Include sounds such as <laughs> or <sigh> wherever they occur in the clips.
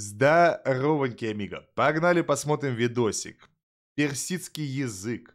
Здоровенький, амиго. Погнали посмотрим видосик. Персидский язык.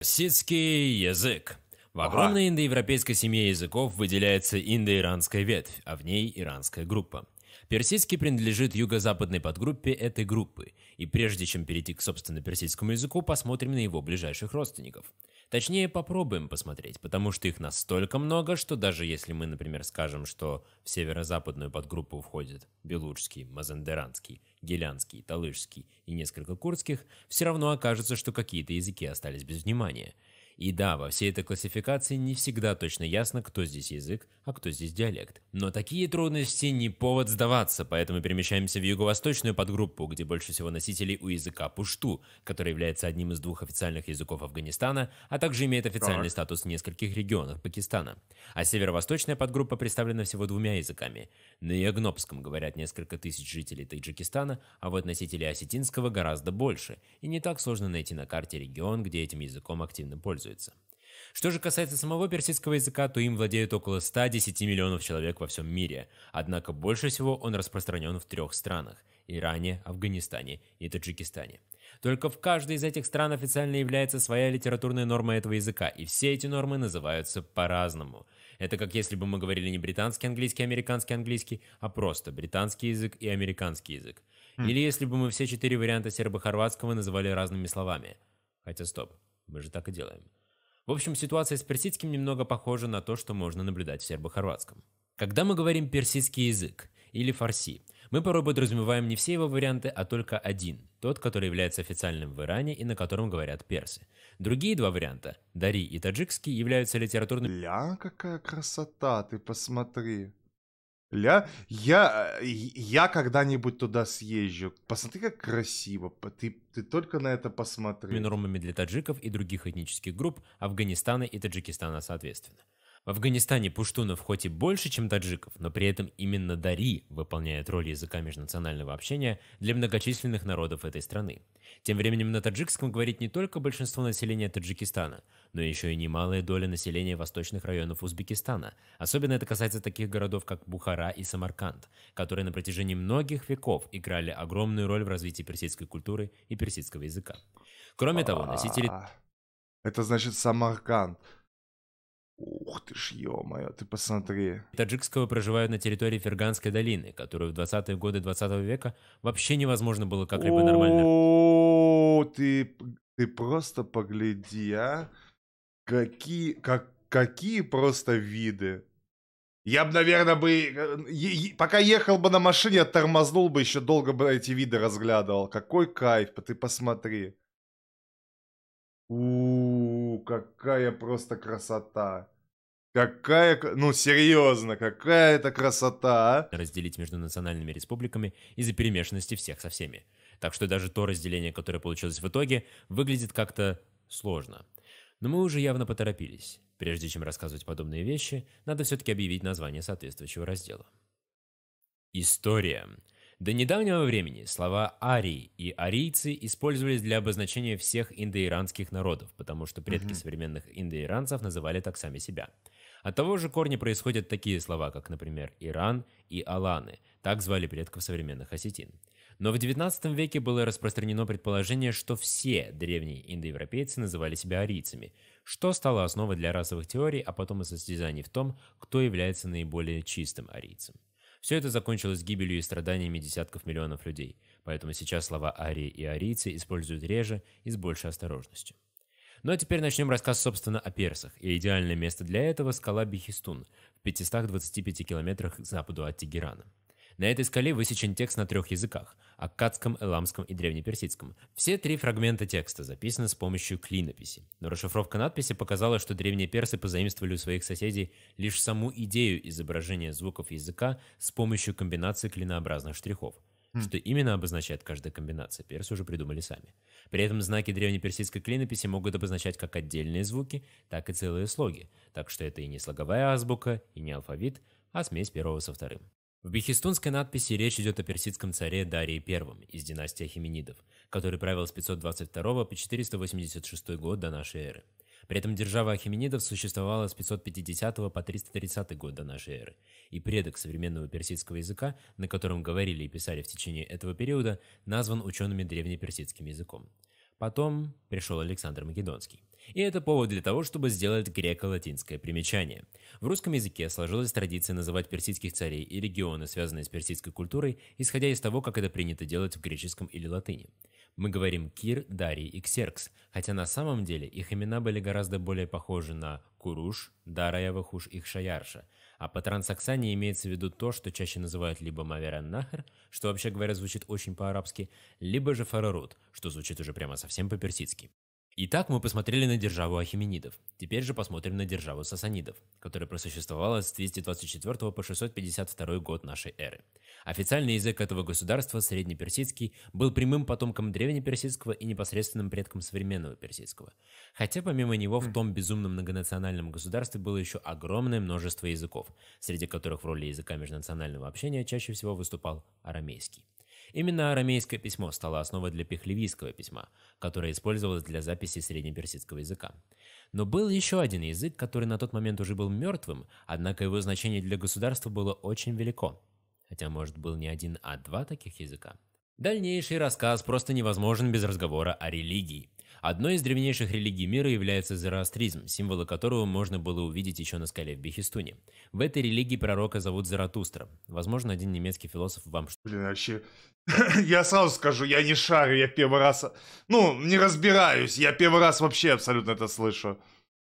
Персидский язык. В огромной ага. индоевропейской семье языков выделяется индоиранская ветвь, а в ней иранская группа. Персидский принадлежит юго-западной подгруппе этой группы, и прежде чем перейти к собственно персидскому языку, посмотрим на его ближайших родственников – Точнее, попробуем посмотреть, потому что их настолько много, что даже если мы, например, скажем, что в северо-западную подгруппу входят Белуджский, Мазандеранский, Гелянский, Талышский и несколько курдских, все равно окажется, что какие-то языки остались без внимания – и да, во всей этой классификации не всегда точно ясно, кто здесь язык, а кто здесь диалект. Но такие трудности не повод сдаваться, поэтому перемещаемся в юго-восточную подгруппу, где больше всего носителей у языка пушту, который является одним из двух официальных языков Афганистана, а также имеет официальный статус в нескольких регионах Пакистана. А северо-восточная подгруппа представлена всего двумя языками. На ягнопском говорят несколько тысяч жителей Таджикистана, а вот носителей осетинского гораздо больше, и не так сложно найти на карте регион, где этим языком активно пользуются пользуется. Что же касается самого персидского языка, то им владеют около 110 миллионов человек во всем мире, однако больше всего он распространен в трех странах – Иране, Афганистане и Таджикистане. Только в каждой из этих стран официально является своя литературная норма этого языка, и все эти нормы называются по-разному. Это как если бы мы говорили не британский английский, а американский английский, а просто британский язык и американский язык. Хм. Или если бы мы все четыре варианта сербо-хорватского называли разными словами. Хотя стоп, мы же так и делаем. В общем, ситуация с персидским немного похожа на то, что можно наблюдать в сербо-хорватском. Когда мы говорим персидский язык или фарси, мы порой подразумеваем не все его варианты, а только один, тот, который является официальным в Иране и на котором говорят персы. Другие два варианта, дари и таджикский, являются литературными... Ля, какая красота, ты посмотри. Ля, я, э, я когда-нибудь туда съезжу. Посмотри, как красиво. Ты, ты только на это посмотри. Минорумами для таджиков и других этнических групп Афганистана и Таджикистана соответственно. В Афганистане пуштунов хоть и больше, чем таджиков, но при этом именно дари выполняет роль языка межнационального общения для многочисленных народов этой страны. Тем временем на таджикском говорит не только большинство населения Таджикистана, но еще и немалая доля населения восточных районов Узбекистана. Особенно это касается таких городов, как Бухара и Самарканд, которые на протяжении многих веков играли огромную роль в развитии персидской культуры и персидского языка. Кроме того, носители... А, это значит Самарканд. Ух ты ж, ё-моё, ты посмотри. Таджикского проживают на территории Ферганской долины, которую в 20-е годы 20 -го века вообще невозможно было как-либо нормально... О, ты, ты просто погляди, а? Какие, как, какие просто виды. Я бы, наверное, э, бы... Пока ехал бы на машине, тормознул бы, еще долго бы эти виды разглядывал. Какой кайф, ты посмотри. У, -у, у какая просто красота. Какая, ну серьезно, какая это красота, а! Разделить между национальными республиками из-за перемешанности всех со всеми. Так что даже то разделение, которое получилось в итоге, выглядит как-то сложно. Но мы уже явно поторопились. Прежде чем рассказывать подобные вещи, надо все-таки объявить название соответствующего раздела. История. До недавнего времени слова «арии» и «арийцы» использовались для обозначения всех индоиранских народов, потому что предки mm-hmm. современных индоиранцев называли так сами себя. От того же корня происходят такие слова, как, например, «Иран» и «Аланы», так звали предков современных осетин. Но в XIX веке было распространено предположение, что все древние индоевропейцы называли себя арийцами, что стало основой для расовых теорий, а потом и состязаний в том, кто является наиболее чистым арийцем. Все это закончилось гибелью и страданиями десятков миллионов людей, поэтому сейчас слова арии и арийцы используют реже и с большей осторожностью. Ну а теперь начнем рассказ, собственно, о персах, и идеальное место для этого – скала Бихистун в 525 километрах к западу от Тегерана. На этой скале высечен текст на трех языках – аккадском, эламском и древнеперсидском. Все три фрагмента текста записаны с помощью клинописи. Но расшифровка надписи показала, что древние персы позаимствовали у своих соседей лишь саму идею изображения звуков языка с помощью комбинации клинообразных штрихов. Хм. Что именно обозначает каждая комбинация, персы уже придумали сами. При этом знаки древнеперсидской клинописи могут обозначать как отдельные звуки, так и целые слоги. Так что это и не слоговая азбука, и не алфавит, а смесь первого со вторым. В бехистунской надписи речь идет о персидском царе Дарии I из династии Ахименидов, который правил с 522 по 486 год до нашей эры. При этом держава Ахименидов существовала с 550 по 330 год до нашей эры, и предок современного персидского языка, на котором говорили и писали в течение этого периода, назван учеными древнеперсидским языком. Потом пришел Александр Македонский. И это повод для того, чтобы сделать греко-латинское примечание. В русском языке сложилась традиция называть персидских царей и регионы, связанные с персидской культурой, исходя из того, как это принято делать в греческом или латыни. Мы говорим Кир, Дарий и Ксеркс, хотя на самом деле их имена были гораздо более похожи на Куруш, Дараявахуш и Хшаярша. А по трансаксане имеется в виду то, что чаще называют либо Маверан-Нахар, что вообще говоря звучит очень по-арабски, либо же Фарарут, что звучит уже прямо совсем по-персидски. Итак, мы посмотрели на державу ахименидов. Теперь же посмотрим на державу сасанидов, которая просуществовала с 224 по 652 год нашей эры. Официальный язык этого государства, среднеперсидский, был прямым потомком древнеперсидского и непосредственным предком современного персидского. Хотя помимо него в хм. том безумном многонациональном государстве было еще огромное множество языков, среди которых в роли языка межнационального общения чаще всего выступал арамейский. Именно арамейское письмо стало основой для пехлевийского письма, которое использовалось для записи среднеперсидского языка. Но был еще один язык, который на тот момент уже был мертвым, однако его значение для государства было очень велико. Хотя, может, был не один, а два таких языка. Дальнейший рассказ просто невозможен без разговора о религии. Одной из древнейших религий мира является зороастризм, символы которого можно было увидеть еще на скале в Бехистуне. В этой религии пророка зовут Заратустра. Возможно, один немецкий философ вам что Блин, вообще, <laughs> я сразу скажу, я не шарю, я первый раз... Ну, не разбираюсь, я первый раз вообще абсолютно это слышу.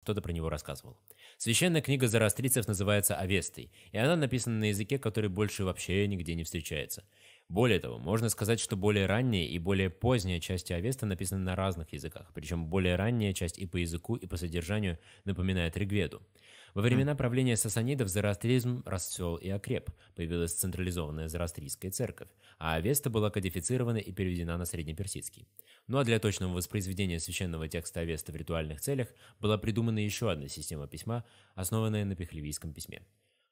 Кто-то про него рассказывал. Священная книга зарастрицев называется Авестой, и она написана на языке, который больше вообще нигде не встречается. Более того, можно сказать, что более ранняя и более поздняя части Авеста написаны на разных языках, причем более ранняя часть и по языку, и по содержанию напоминает Ригведу. Во времена правления сасанидов зороастризм расцвел и окреп, появилась централизованная зороастрийская церковь, а Авеста была кодифицирована и переведена на среднеперсидский. Ну а для точного воспроизведения священного текста Авеста в ритуальных целях была придумана еще одна система письма, основанная на пехлевийском письме.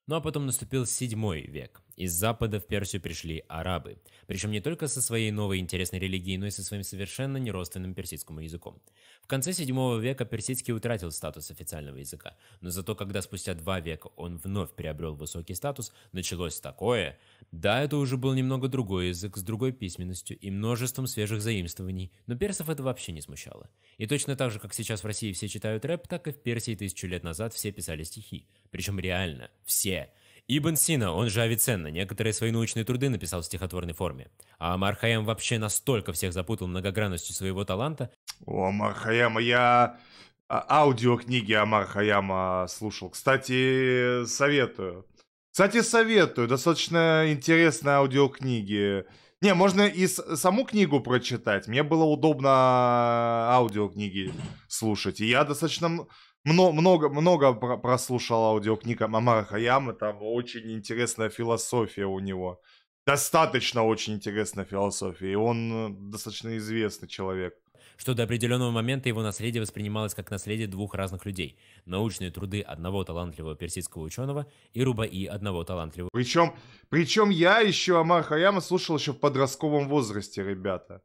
Ну а потом наступил VII век, из Запада в Персию пришли арабы, причем не только со своей новой интересной религией, но и со своим совершенно неродственным персидскому языком. В конце VII века персидский утратил статус официального языка, но зато когда спустя два века он вновь приобрел высокий статус, началось такое. Да, это уже был немного другой язык с другой письменностью и множеством свежих заимствований, но персов это вообще не смущало. И точно так же, как сейчас в России все читают рэп, так и в Персии тысячу лет назад все писали стихи. Причем реально, все. Ибн Сина, он же Авиценна, некоторые свои научные труды написал в стихотворной форме. А Амар вообще настолько всех запутал многогранностью своего таланта. О, Амар я а, аудиокниги о Мархаяма слушал. Кстати, советую. Кстати, советую. Достаточно интересные аудиокниги. Не, можно и саму книгу прочитать. Мне было удобно аудиокниги слушать. И я достаточно много, много много прослушал аудиокниг Амара Хаяма. Там очень интересная философия у него. Достаточно очень интересная философия. И он э, достаточно известный человек что до определенного момента его наследие воспринималось как наследие двух разных людей – научные труды одного талантливого персидского ученого и рубаи одного талантливого. Причем, причем я еще Амар Хаяма слушал еще в подростковом возрасте, ребята.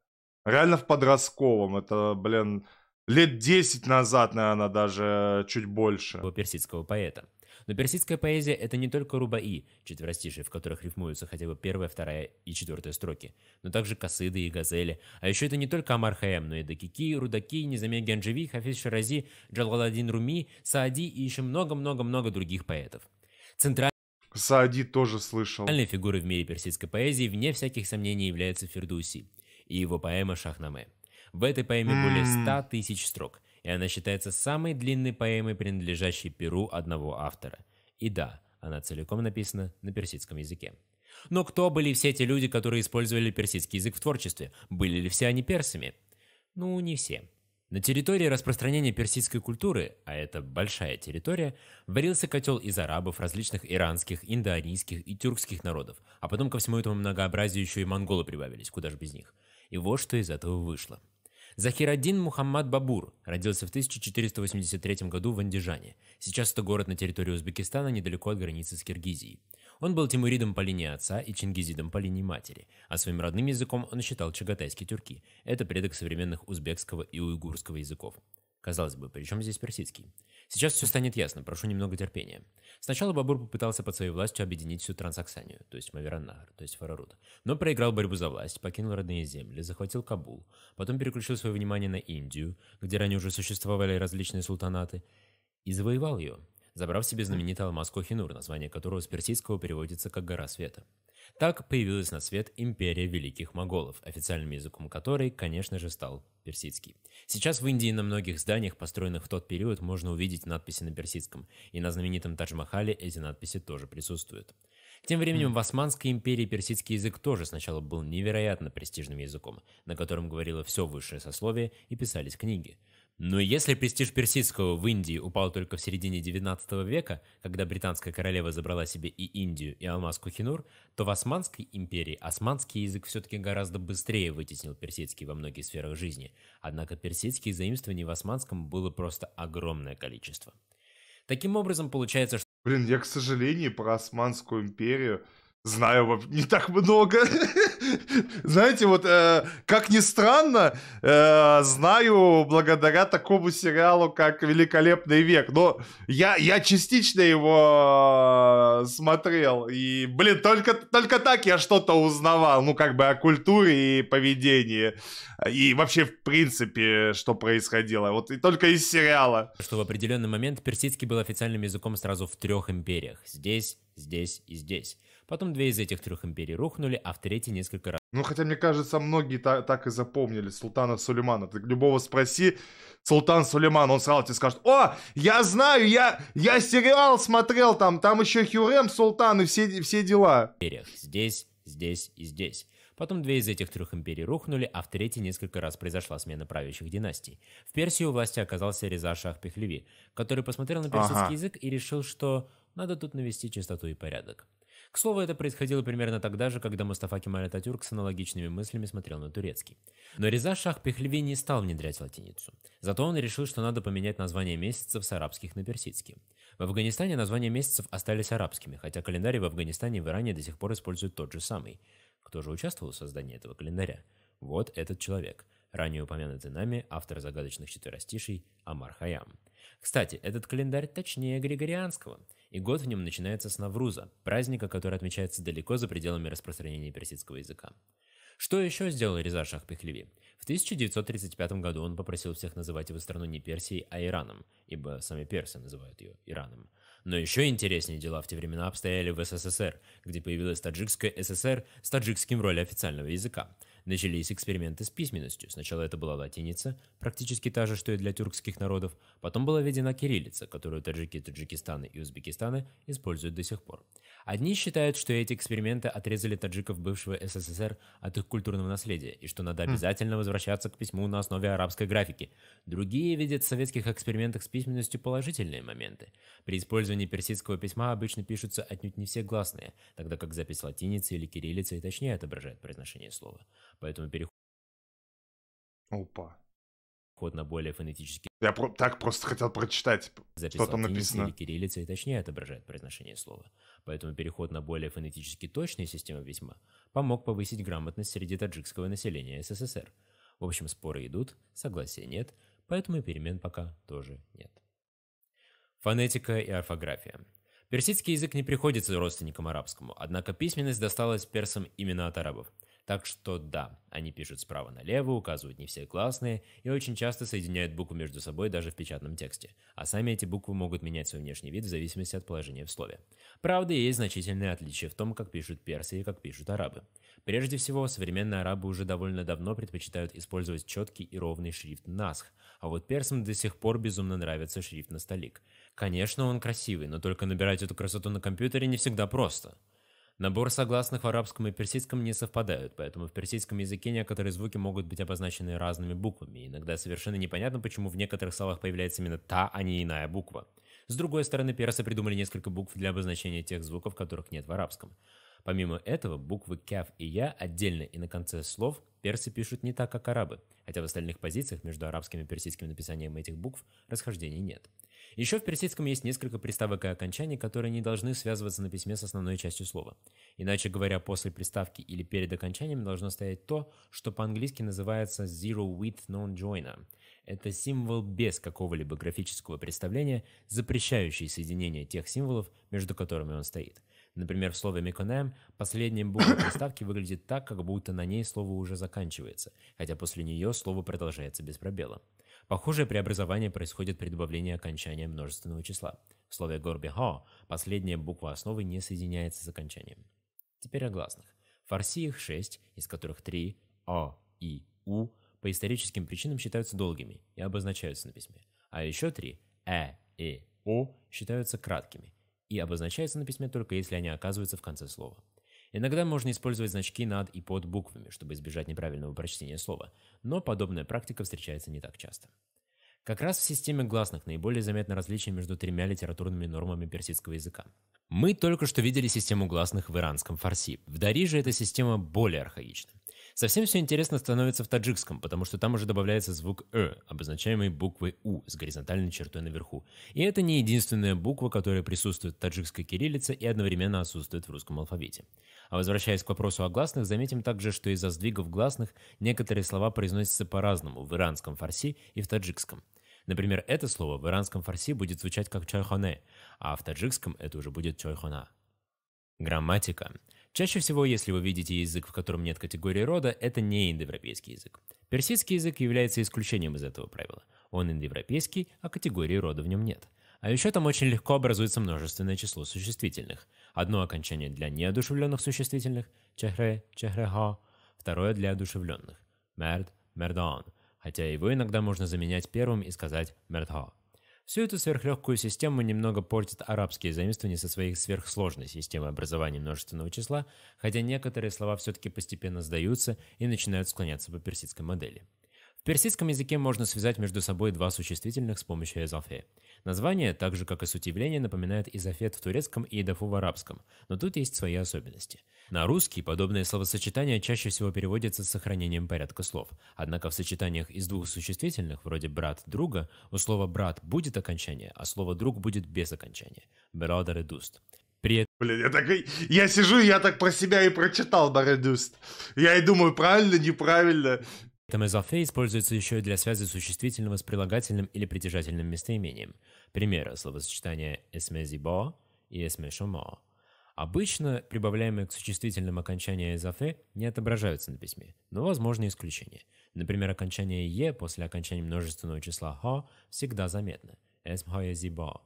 Реально в подростковом. Это, блин, лет 10 назад, наверное, даже э, чуть больше. Персидского поэта. Но персидская поэзия — это не только рубаи, четверостишие, в которых рифмуются хотя бы первая, вторая и четвертая строки, но также косыды и газели. А еще это не только Амар Хаям, но и Дакики, Рудаки, Низамия Гянджеви, Хафиз Ширази, Джалаладдин Руми, Саади и еще много-много-много других поэтов. Центральный Саади тоже слышал. Центральной фигурой в мире персидской поэзии, вне всяких сомнений, является Фердуси и его поэма «Шахнаме». В этой поэме более 100 тысяч строк – и она считается самой длинной поэмой, принадлежащей перу одного автора. И да, она целиком написана на персидском языке. Но кто были все те люди, которые использовали персидский язык в творчестве? Были ли все они персами? Ну, не все. На территории распространения персидской культуры, а это большая территория, варился котел из арабов, различных иранских, индоарийских и тюркских народов, а потом ко всему этому многообразию еще и монголы прибавились, куда же без них. И вот что из этого вышло – Захираддин Мухаммад Бабур родился в 1483 году в Андижане. Сейчас это город на территории Узбекистана, недалеко от границы с Киргизией. Он был тимуридом по линии отца и чингизидом по линии матери, а своим родным языком он считал чагатайский тюрки. Это предок современных узбекского и уйгурского языков. Казалось бы, при чем здесь персидский? Сейчас все станет ясно, прошу немного терпения. Сначала Бабур попытался под своей властью объединить всю Трансаксанию, то есть Мавераннахр, то есть Фарарут, но проиграл борьбу за власть, покинул родные земли, захватил Кабул, потом переключил свое внимание на Индию, где ранее уже существовали различные султанаты, и завоевал ее, забрав себе знаменитый алмаз Кохинур, название которого с персидского переводится как «Гора Света». Так появилась на свет империя великих моголов, официальным языком которой, конечно же, стал персидский. Сейчас в Индии на многих зданиях, построенных в тот период, можно увидеть надписи на персидском, и на знаменитом Тадж-Махале эти надписи тоже присутствуют. Тем временем в Османской империи персидский язык тоже сначала был невероятно престижным языком, на котором говорило все высшее сословие и писались книги. Но если престиж персидского в Индии упал только в середине 19 века, когда британская королева забрала себе и Индию, и алмаз Кухинур, то в Османской империи османский язык все-таки гораздо быстрее вытеснил персидский во многих сферах жизни. Однако персидских заимствований в османском было просто огромное количество. Таким образом, получается, что... Блин, я, к сожалению, про Османскую империю Знаю не так много. <laughs> Знаете, вот э, как ни странно, э, знаю благодаря такому сериалу, как Великолепный век. Но я, я частично его э, смотрел. И, блин, только, только так я что-то узнавал. Ну, как бы о культуре и поведении. И вообще, в принципе, что происходило. Вот и только из сериала. Что в определенный момент персидский был официальным языком сразу в трех империях. Здесь здесь и здесь. Потом две из этих трех империй рухнули, а в третьей несколько раз. Ну, хотя, мне кажется, многие та- так и запомнили Султана Сулеймана. Ты любого спроси, Султан Сулейман, он сразу тебе скажет, о, я знаю, я, я сериал смотрел там, там еще Хюрем, Султан и все, все дела. Здесь, здесь и здесь. Потом две из этих трех империй рухнули, а в третьей несколько раз произошла смена правящих династий. В Персии у власти оказался Реза Шах Пехлеви, который посмотрел на персидский ага. язык и решил, что надо тут навести чистоту и порядок. К слову, это происходило примерно тогда же, когда Мустафа Кемаль Ататюрк с аналогичными мыслями смотрел на турецкий. Но Реза Шах Пехлеви не стал внедрять латиницу. Зато он решил, что надо поменять название месяцев с арабских на персидские. В Афганистане названия месяцев остались арабскими, хотя календарь в Афганистане и в Иране до сих пор используют тот же самый. Кто же участвовал в создании этого календаря? Вот этот человек – ранее упомянутый нами автор загадочных четверостишей Амар Хаям. Кстати, этот календарь точнее Григорианского – и год в нем начинается с Навруза, праздника, который отмечается далеко за пределами распространения персидского языка. Что еще сделал Реза Шах Пехлеви? В 1935 году он попросил всех называть его страну не Персией, а Ираном, ибо сами персы называют ее Ираном. Но еще интереснее дела в те времена обстояли в СССР, где появилась таджикская ССР с таджикским в официального языка. Начались эксперименты с письменностью. Сначала это была латиница, практически та же, что и для тюркских народов. Потом была введена кириллица, которую таджики Таджикистана и Узбекистана используют до сих пор. Одни считают, что эти эксперименты отрезали таджиков бывшего СССР от их культурного наследия, и что надо хм. обязательно возвращаться к письму на основе арабской графики. Другие видят в советских экспериментах с письменностью положительные моменты. При использовании персидского письма обычно пишутся отнюдь не все гласные, тогда как запись латиницы или кириллицы точнее отображает произношение слова. Поэтому переход... Опа. Ход на более фонетический... Я про- так просто хотел прочитать, что там написано. Или кириллица и точнее отображает произношение слова. Поэтому переход на более фонетически точные системы письма помог повысить грамотность среди таджикского населения СССР. В общем, споры идут, согласия нет, поэтому и перемен пока тоже нет. Фонетика и орфография. Персидский язык не приходится родственникам арабскому, однако письменность досталась персам именно от арабов – так что да, они пишут справа налево, указывают не все классные и очень часто соединяют буквы между собой даже в печатном тексте, а сами эти буквы могут менять свой внешний вид в зависимости от положения в слове. Правда, есть значительные отличия в том, как пишут персы и как пишут арабы. Прежде всего, современные арабы уже довольно давно предпочитают использовать четкий и ровный шрифт Насх, а вот персам до сих пор безумно нравится шрифт Насталик. Конечно, он красивый, но только набирать эту красоту на компьютере не всегда просто. Набор согласных в арабском и персидском не совпадают, поэтому в персидском языке некоторые звуки могут быть обозначены разными буквами. Иногда совершенно непонятно, почему в некоторых словах появляется именно та, а не иная буква. С другой стороны, персы придумали несколько букв для обозначения тех звуков, которых нет в арабском. Помимо этого, буквы «кяв» и «я» отдельно и на конце слов персы пишут не так, как арабы, хотя в остальных позициях между арабским и персидским написанием этих букв расхождений нет. Еще в персидском есть несколько приставок и окончаний, которые не должны связываться на письме с основной частью слова. Иначе говоря, после приставки или перед окончанием должно стоять то, что по-английски называется «zero with non-joiner». Это символ без какого-либо графического представления, запрещающий соединение тех символов, между которыми он стоит – Например, в слове «меконем» последняя буква приставки выглядит так, как будто на ней слово уже заканчивается, хотя после нее слово продолжается без пробела. Похожее преобразование происходит при добавлении окончания множественного числа. В слове «горбихо» последняя буква основы не соединяется с окончанием. Теперь о гласных. В фарси их шесть, из которых три «о», «и», «у» по историческим причинам считаются долгими и обозначаются на письме. А еще три «э», «и», «э», «о» считаются краткими – и обозначаются на письме только если они оказываются в конце слова. Иногда можно использовать значки над и под буквами, чтобы избежать неправильного прочтения слова, но подобная практика встречается не так часто. Как раз в системе гласных наиболее заметно различие между тремя литературными нормами персидского языка. Мы только что видели систему гласных в иранском фарси. В Дари же эта система более архаична. Совсем все интересно становится в таджикском, потому что там уже добавляется звук «э», обозначаемый буквой «у» с горизонтальной чертой наверху. И это не единственная буква, которая присутствует в таджикской кириллице и одновременно отсутствует в русском алфавите. А возвращаясь к вопросу о гласных, заметим также, что из-за сдвигов гласных некоторые слова произносятся по-разному в иранском фарси и в таджикском. Например, это слово в иранском фарси будет звучать как чайхоне, а в таджикском это уже будет чайхона. Грамматика. Чаще всего, если вы видите язык, в котором нет категории рода, это не индоевропейский язык. Персидский язык является исключением из этого правила. Он индоевропейский, а категории рода в нем нет. А еще там очень легко образуется множественное число существительных. Одно окончание для неодушевленных существительных – чехре, чехреха, второе для одушевленных – мерд, мердон, хотя его иногда можно заменять первым и сказать мердха. Всю эту сверхлегкую систему немного портит арабские заимствования со своей сверхсложной системой образования множественного числа, хотя некоторые слова все-таки постепенно сдаются и начинают склоняться по персидской модели. В персидском языке можно связать между собой два существительных с помощью эзофе. Название, так же как и суть явления, напоминает изофет в турецком и идафу в арабском, но тут есть свои особенности. На русский подобное словосочетание чаще всего переводится с сохранением порядка слов, однако в сочетаниях из двух существительных, вроде «брат-друга», у слова «брат» будет окончание, а слово «друг» будет без окончания. «Brother дуст». При... Блин, я, так, я сижу, я так про себя и прочитал Бородюст. Я и думаю, правильно, неправильно. Томезофе используется еще и для связи существительного с прилагательным или притяжательным местоимением. Примеры словосочетания «эсмезибо» и «эсмешомо». Обычно прибавляемые к существительным окончания «эзофе» не отображаются на письме, но возможны исключения. Например, окончание «е» после окончания множественного числа «хо» всегда заметно. «Эсмхоезибо».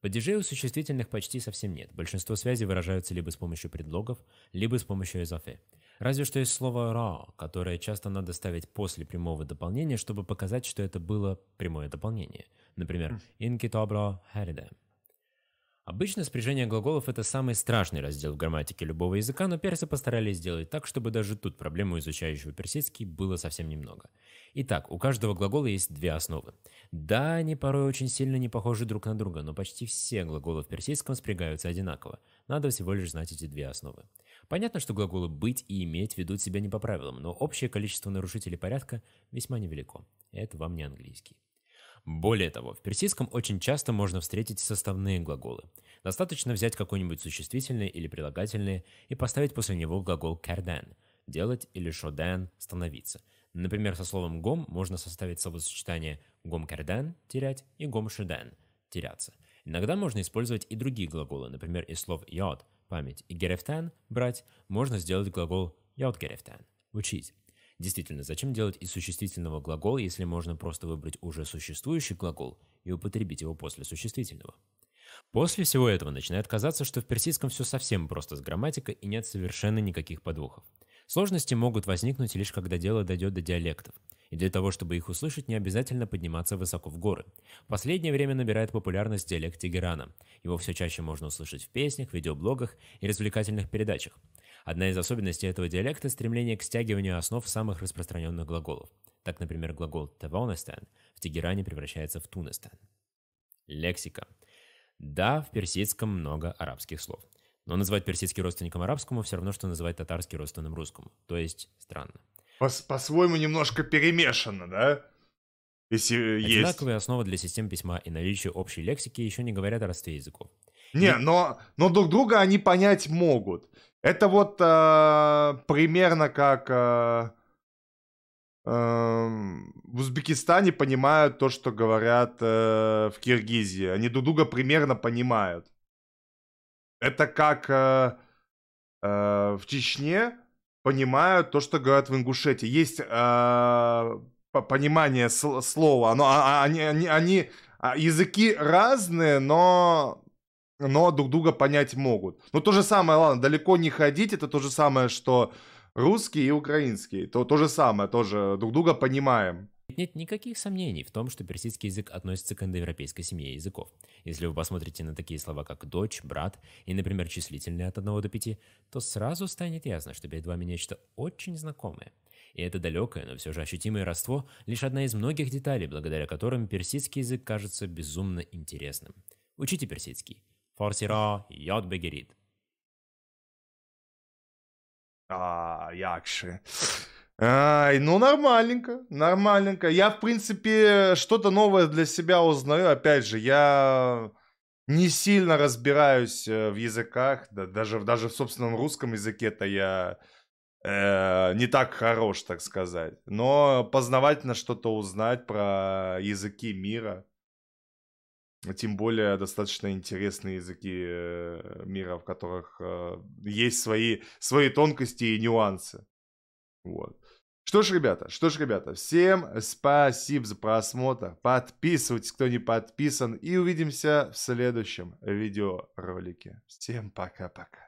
Падежей у существительных почти совсем нет. Большинство связей выражаются либо с помощью предлогов, либо с помощью эзофе. Разве что есть слово «raw», которое часто надо ставить после прямого дополнения, чтобы показать, что это было прямое дополнение. Например, «inkitabra хм. haride». Обычно спряжение глаголов — это самый страшный раздел в грамматике любого языка, но персы постарались сделать так, чтобы даже тут проблему изучающего персидский было совсем немного. Итак, у каждого глагола есть две основы. Да, они порой очень сильно не похожи друг на друга, но почти все глаголы в персидском спрягаются одинаково. Надо всего лишь знать эти две основы. Понятно, что глаголы «быть» и «иметь» ведут себя не по правилам, но общее количество нарушителей порядка весьма невелико. Это вам не английский. Более того, в персидском очень часто можно встретить составные глаголы. Достаточно взять какой-нибудь существительный или прилагательный и поставить после него глагол «кардан» – «делать» или «шодан» – «становиться». Например, со словом «гом» можно составить словосочетание «гом кардан» – «терять» и «гом шедан» – «теряться». Иногда можно использовать и другие глаголы, например, из слов «йод» память и герефтен – брать, можно сделать глагол «яутгерефтен» – учить. Действительно, зачем делать из существительного глагол, если можно просто выбрать уже существующий глагол и употребить его после существительного? После всего этого начинает казаться, что в персидском все совсем просто с грамматикой и нет совершенно никаких подвохов. Сложности могут возникнуть лишь когда дело дойдет до диалектов – и для того, чтобы их услышать, не обязательно подниматься высоко в горы. В последнее время набирает популярность диалект Тегерана. Его все чаще можно услышать в песнях, видеоблогах и развлекательных передачах. Одна из особенностей этого диалекта – стремление к стягиванию основ самых распространенных глаголов. Так, например, глагол «тавонестан» в Тегеране превращается в «тунестан». Лексика. Да, в персидском много арабских слов. Но назвать персидский родственником арабскому все равно, что называть татарский родственным русскому. То есть странно по-своему по немножко перемешано, да? Если э, есть. Одинаковые основы для систем письма и наличие общей лексики еще не говорят о родстве языков. Не, и... но, но друг друга они понять могут. Это вот э, примерно как э, э, в Узбекистане понимают то, что говорят э, в Киргизии. Они друг друга примерно понимают. Это как э, э, в Чечне понимаю то, что говорят в Ингушетии. Есть э, понимание слова, но а, а, они, они, они языки разные, но но друг друга понять могут. Но то же самое, ладно, далеко не ходить, это то же самое, что русский и украинский. То, то же самое, тоже друг друга понимаем. Нет никаких сомнений в том, что персидский язык относится к индоевропейской семье языков. Если вы посмотрите на такие слова, как «дочь», «брат» и, например, числительные от 1 до 5, то сразу станет ясно, что перед вами нечто очень знакомое. И это далекое, но все же ощутимое родство – лишь одна из многих деталей, благодаря которым персидский язык кажется безумно интересным. Учите персидский. Форсира йод бегерит. А, якши. Ай, ну нормальненько, нормальненько. Я, в принципе, что-то новое для себя узнаю. Опять же, я не сильно разбираюсь э, в языках, да, даже, даже в собственном русском языке-то я э, не так хорош, так сказать. Но познавательно что-то узнать про языки мира, тем более достаточно интересные языки э, мира, в которых э, есть свои, свои тонкости и нюансы. Вот. Что ж, ребята, что ж, ребята, всем спасибо за просмотр. Подписывайтесь, кто не подписан. И увидимся в следующем видеоролике. Всем пока-пока.